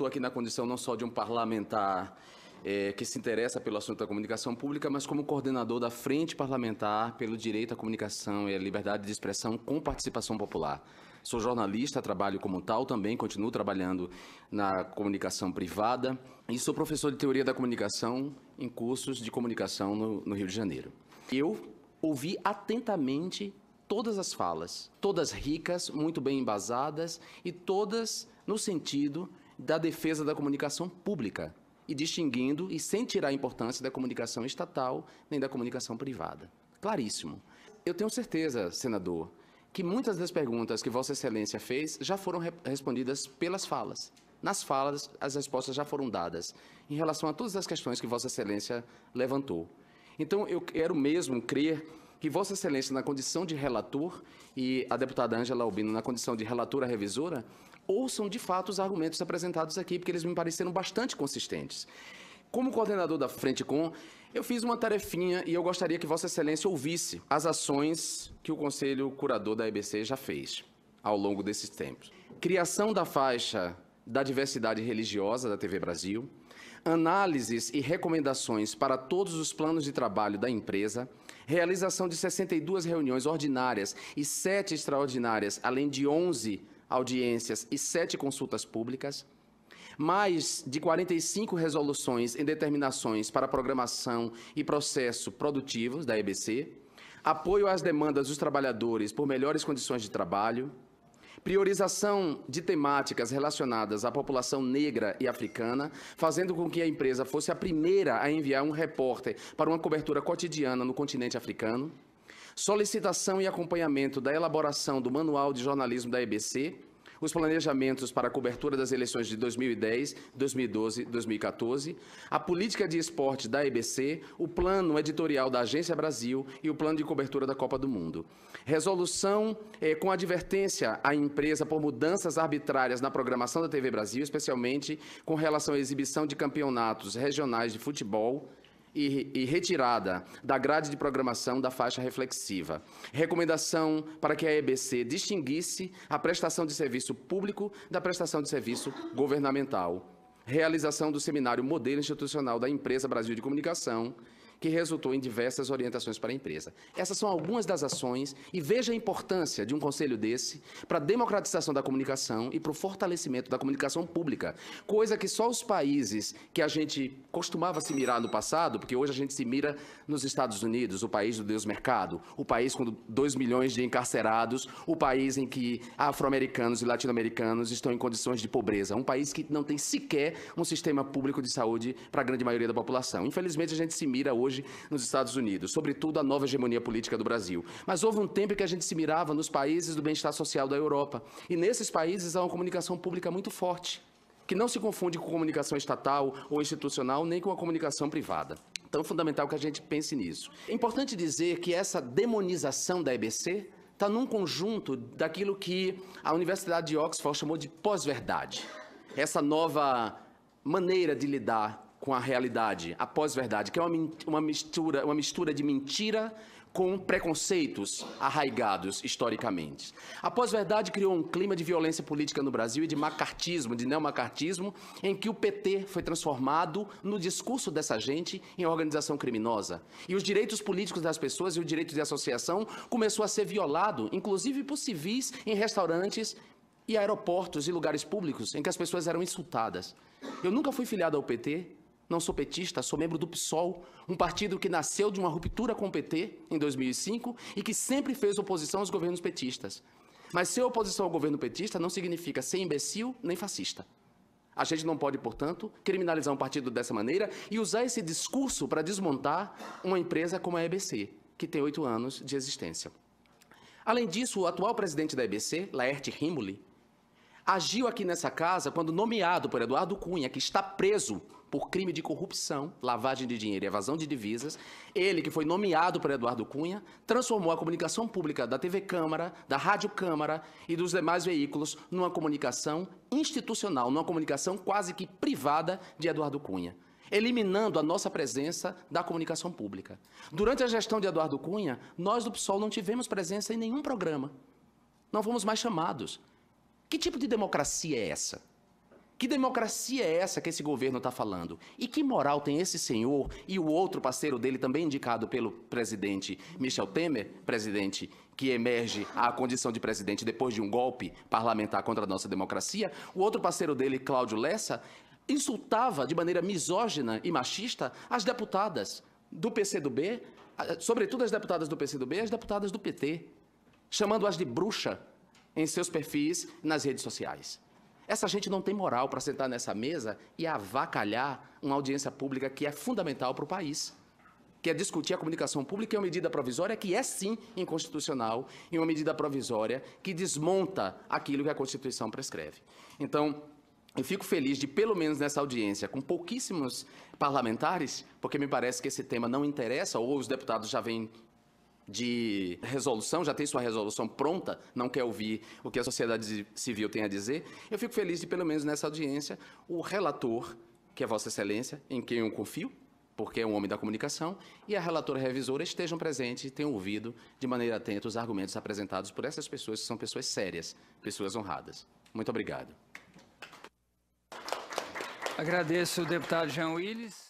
estou aqui na condição não só de um parlamentar é, que se interessa pelo assunto da comunicação pública, mas como coordenador da Frente Parlamentar pelo Direito à Comunicação e à Liberdade de Expressão com Participação Popular. Sou jornalista, trabalho como tal também, continuo trabalhando na comunicação privada e sou professor de teoria da comunicação em cursos de comunicação no, no Rio de Janeiro. Eu ouvi atentamente todas as falas, todas ricas, muito bem embasadas e todas no sentido da defesa da comunicação pública e distinguindo e sem tirar a importância da comunicação estatal nem da comunicação privada. Claríssimo. Eu tenho certeza, senador, que muitas das perguntas que Vossa Excelência fez já foram re respondidas pelas falas. Nas falas, as respostas já foram dadas em relação a todas as questões que Vossa Excelência levantou. Então, eu quero mesmo crer que Vossa Excelência, na condição de relator, e a deputada Ângela Albino, na condição de relatora revisora, ouçam de fato os argumentos apresentados aqui, porque eles me pareceram bastante consistentes. Como coordenador da Frente Com, eu fiz uma tarefinha e eu gostaria que Vossa Excelência ouvisse as ações que o Conselho Curador da EBC já fez ao longo desses tempos. Criação da faixa da diversidade religiosa da TV Brasil, análises e recomendações para todos os planos de trabalho da empresa, realização de 62 reuniões ordinárias e 7 extraordinárias, além de 11 audiências e 7 consultas públicas, mais de 45 resoluções em determinações para programação e processo produtivos da EBC, apoio às demandas dos trabalhadores por melhores condições de trabalho, Priorização de temáticas relacionadas à população negra e africana, fazendo com que a empresa fosse a primeira a enviar um repórter para uma cobertura cotidiana no continente africano solicitação e acompanhamento da elaboração do Manual de Jornalismo da EBC, os planejamentos para a cobertura das eleições de 2010, 2012, 2014, a política de esporte da EBC, o plano editorial da Agência Brasil e o plano de cobertura da Copa do Mundo. Resolução eh, com advertência à empresa por mudanças arbitrárias na programação da TV Brasil, especialmente com relação à exibição de campeonatos regionais de futebol e, e, retirada da grade de programação da faixa reflexiva. Recomendação para que a EBC distinguisse a prestação de serviço público da prestação de serviço governamental. Realização do seminário Modelo Institucional da Empresa Brasil de Comunicação que resultou em diversas orientações para a empresa. Essas são algumas das ações e veja a importância de um conselho desse para a democratização da comunicação e para o fortalecimento da comunicação pública, coisa que só os países que a gente costumava se mirar no passado, porque hoje a gente se mira nos Estados Unidos, o país do Deus Mercado, o país com 2 milhões de encarcerados, o país em que afro-americanos e latino-americanos estão em condições de pobreza, um país que não tem sequer um sistema público de saúde para a grande maioria da população. Infelizmente, a gente se mira hoje hoje nos Estados Unidos, sobretudo a nova hegemonia política do Brasil. Mas houve um tempo que a gente se mirava nos países do bem-estar social da Europa. E nesses países há uma comunicação pública muito forte, que não se confunde com comunicação estatal ou institucional, nem com a comunicação privada. Então, é fundamental que a gente pense nisso. É importante dizer que essa demonização da EBC está num conjunto daquilo que a Universidade de Oxford chamou de pós-verdade. Essa nova maneira de lidar com a realidade, a pós-verdade, que é uma, uma, mistura, uma mistura de mentira com preconceitos arraigados historicamente. A pós-verdade criou um clima de violência política no Brasil e de macartismo, de neomacartismo, em que o PT foi transformado no discurso dessa gente em organização criminosa. E os direitos políticos das pessoas e o direito de associação começou a ser violado, inclusive por civis em restaurantes e aeroportos e lugares públicos em que as pessoas eram insultadas. Eu nunca fui filiado ao PT, não sou petista, sou membro do PSOL, um partido que nasceu de uma ruptura com o PT em 2005 e que sempre fez oposição aos governos petistas. Mas ser oposição ao governo petista não significa ser imbecil nem fascista. A gente não pode, portanto, criminalizar um partido dessa maneira e usar esse discurso para desmontar uma empresa como a EBC, que tem oito anos de existência. Além disso, o atual presidente da EBC, Laerte Rimoli, agiu aqui nessa casa quando nomeado por Eduardo Cunha, que está preso por crime de corrupção, lavagem de dinheiro e evasão de divisas, ele, que foi nomeado por Eduardo Cunha, transformou a comunicação pública da TV Câmara, da Rádio Câmara e dos demais veículos numa comunicação institucional, numa comunicação quase que privada de Eduardo Cunha eliminando a nossa presença da comunicação pública. Durante a gestão de Eduardo Cunha, nós do PSOL não tivemos presença em nenhum programa. Não fomos mais chamados. Que tipo de democracia é essa? Que democracia é essa que esse governo está falando? E que moral tem esse senhor e o outro parceiro dele, também indicado pelo presidente Michel Temer, presidente que emerge à condição de presidente depois de um golpe parlamentar contra a nossa democracia, o outro parceiro dele, Cláudio Lessa, insultava de maneira misógina e machista as deputadas do PCdoB, sobretudo as deputadas do PCdoB e as deputadas do PT, chamando-as de bruxa em seus perfis nas redes sociais. Essa gente não tem moral para sentar nessa mesa e avacalhar uma audiência pública que é fundamental para o país. Que é discutir a comunicação pública e uma medida provisória que é sim inconstitucional e uma medida provisória que desmonta aquilo que a Constituição prescreve. Então, eu fico feliz de, pelo menos nessa audiência, com pouquíssimos parlamentares, porque me parece que esse tema não interessa, ou os deputados já vêm de resolução, já tem sua resolução pronta, não quer ouvir o que a sociedade civil tem a dizer. Eu fico feliz de, pelo menos nessa audiência, o relator, que é Vossa Excelência, em quem eu confio, porque é um homem da comunicação, e a relatora revisora estejam presentes e tenham ouvido de maneira atenta os argumentos apresentados por essas pessoas, que são pessoas sérias, pessoas honradas. Muito obrigado. Agradeço o deputado Jean Willis.